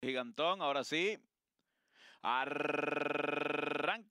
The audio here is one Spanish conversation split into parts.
Gigantón, ahora sí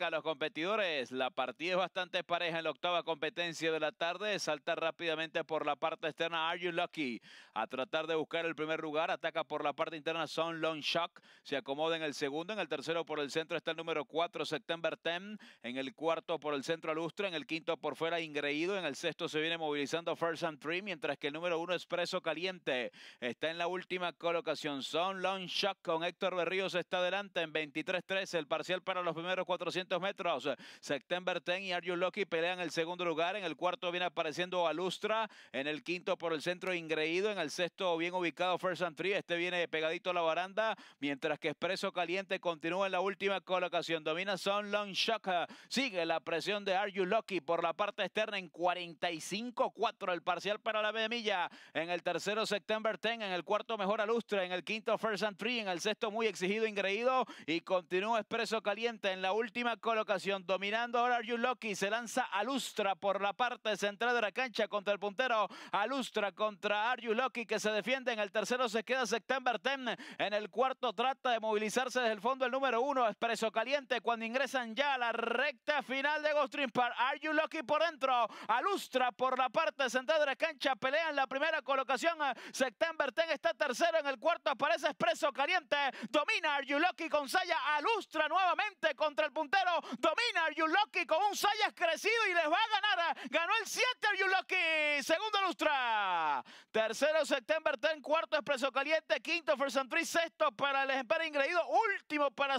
a los competidores. La partida es bastante pareja en la octava competencia de la tarde. Salta rápidamente por la parte externa Are You Lucky a tratar de buscar el primer lugar. Ataca por la parte interna Son Long Shock. Se acomoda en el segundo. En el tercero por el centro está el número 4 September 10. En el cuarto por el centro alustro En el quinto por fuera Ingreído. En el sexto se viene movilizando First and Three. Mientras que el número 1 Expreso Caliente está en la última colocación. Son Long Shock con Héctor Berríos está adelante en 23-13. El parcial para los primeros 400 metros. September 10 y Are You Lucky pelean el segundo lugar. En el cuarto viene apareciendo Alustra. En el quinto por el centro Ingreído. En el sexto bien ubicado First and Three. Este viene pegadito a la baranda. Mientras que Expreso Caliente continúa en la última colocación. Domina son Long Shock. Sigue la presión de Are You Lucky por la parte externa en 45-4. El parcial para la medemilla En el tercero September 10. En el cuarto mejor Alustra. En el quinto First and Three. En el sexto muy exigido Ingreído. Y continúa Expreso Caliente en la última colocación. Dominando ahora You Loki. Se lanza Alustra por la parte central de la cancha contra el puntero. Alustra contra You Loki que se defiende. En el tercero se queda September Ten. En el cuarto trata de movilizarse desde el fondo el número uno. Expreso Caliente cuando ingresan ya a la recta final de Ghost Dream Park. You por dentro. Alustra por la parte central de la cancha. Pelea en la primera colocación. September Ten está tercero. En el cuarto aparece Expreso Caliente. Domina You Loki con Saya. Alustra nuevamente contra el puntero. Domina Lucky, con un Sayas crecido y les va a ganar. Ganó el 7 Lucky. Segundo Lustra. Tercero September 10. Cuarto Expreso Caliente. Quinto First Sexto para el Espera ingredido. Último para